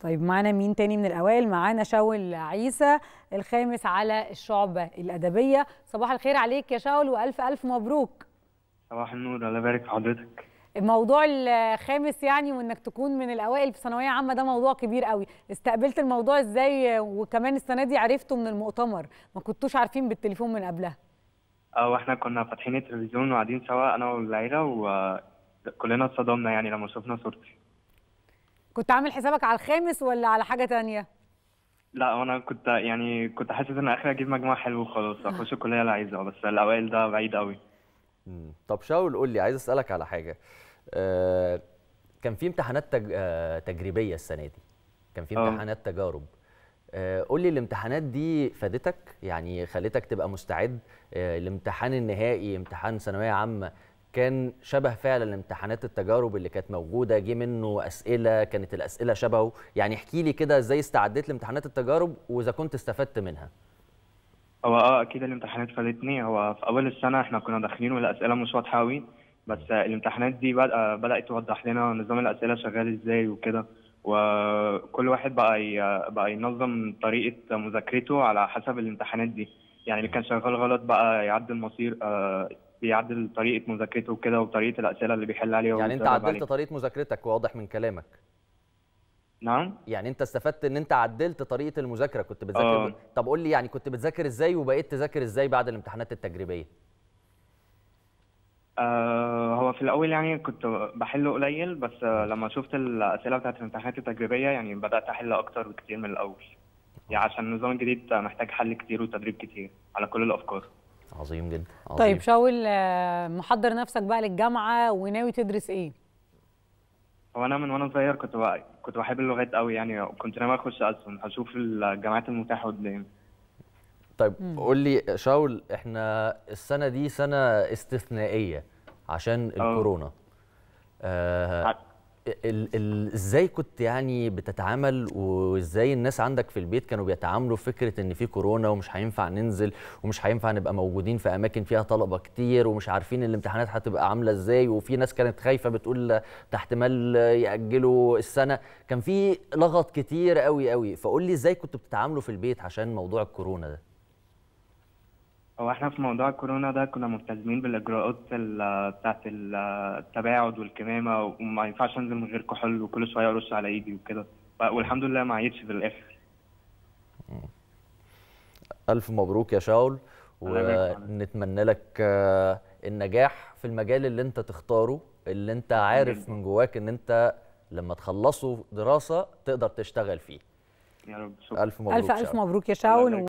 طيب معانا مين تاني من الاوائل معانا شاول عيسى الخامس على الشعبة الأدبية صباح الخير عليك يا شاول وألف ألف مبروك صباح النور الله يبارك في حضرتك الموضوع الخامس يعني وانك تكون من الاوائل في ثانويه عامه ده موضوع كبير قوي استقبلت الموضوع ازاي وكمان السنه دي عرفته من المؤتمر ما كنتوش عارفين بالتليفون من قبلها اه واحنا كنا فاتحين التلفزيون وقاعدين سوا انا والعيله وكلنا اتصدمنا يعني لما شفنا صورتي كنت عامل حسابك على الخامس ولا على حاجه تانية؟ لا انا كنت يعني كنت حاسس ان اخر اجيب مجموع حلو وخلاص اخش الكليه اللي عايزها بس الاوائل ده بعيد قوي طب شاول قول لي عايز اسالك على حاجه آه كان في امتحانات تج... آه تجريبيه السنه دي كان في آه. امتحانات تجارب آه قول لي الامتحانات دي فادتك يعني خلتك تبقى مستعد آه الامتحان النهائي امتحان ثانويه عامه كان شبه فعلا امتحانات التجارب اللي كانت موجوده جه منه اسئله كانت الاسئله شبهه يعني احكي لي كده ازاي استعديت لامتحانات التجارب واذا كنت استفدت منها هو اه اكيد الامتحانات فادتني هو في اول السنه احنا كنا داخلين والاسئله مش واضحه قوي بس الامتحانات دي بدأ آه، بدات توضح لنا نظام الاسئله شغال ازاي وكده وكل واحد بقى بقى ينظم طريقه مذاكرته على حسب الامتحانات دي يعني اللي كان شغال غلط بقى يعدل مصير آه بيعدل طريقه مذاكرته وكده وطريقه الاسئله اللي بيحل عليها يعني انت عدلت طريقه مذاكرتك واضح من كلامك نعم يعني انت استفدت ان انت عدلت طريقه المذاكره كنت بتذاكر آه. طب قول لي يعني كنت بتذاكر ازاي وبقيت تذاكر ازاي بعد الامتحانات التجريبيه آه، هو في الاول يعني كنت بحله قليل بس لما شفت الاسئله بتاعت الامتحانات التجريبيه يعني بدات احل اكتر بكتير من الاول يعني عشان النظام الجديد محتاج حل كتير وتدريب كتير على كل الافكار عظيم جدا عظيم. طيب شاول آه، محضر نفسك بقى للجامعه وناوي تدرس ايه هو انا من وانا صغير كنت بقى كنت بحب اللغات قوي يعني كنت ناوي اخش اسهم هشوف الجامعات المتاحه قدامي طيب قول لي شاول احنا السنه دي سنه استثنائيه عشان آه. الكورونا آه ازاي كنت يعني بتتعامل وازاي الناس عندك في البيت كانوا بيتعاملوا فكره ان في كورونا ومش هينفع ننزل ومش هينفع نبقى موجودين في اماكن فيها طلبه كتير ومش عارفين الامتحانات هتبقى عامله ازاي وفي ناس كانت خايفه بتقول ده احتمال ياجلوا السنه كان في لغط كتير قوي قوي فقول لي ازاي كنتوا بتتعاملوا في البيت عشان موضوع الكورونا ده هو احنا في موضوع كورونا ده كنا ملتزمين بالاجراءات بتاعت التباعد والكمامه وما ينفعش انزل من غير كحول وكل شويه ارص على ايدي وكده والحمد لله ما عيتش في الاخر الف مبروك يا شاول ونتمنى لك آه، النجاح في المجال اللي انت تختاره اللي انت عارف من جواك ان انت لما تخلصوا دراسه تقدر تشتغل فيه يا رب شكرا. الف مبروك الف الف مبروك يا شاول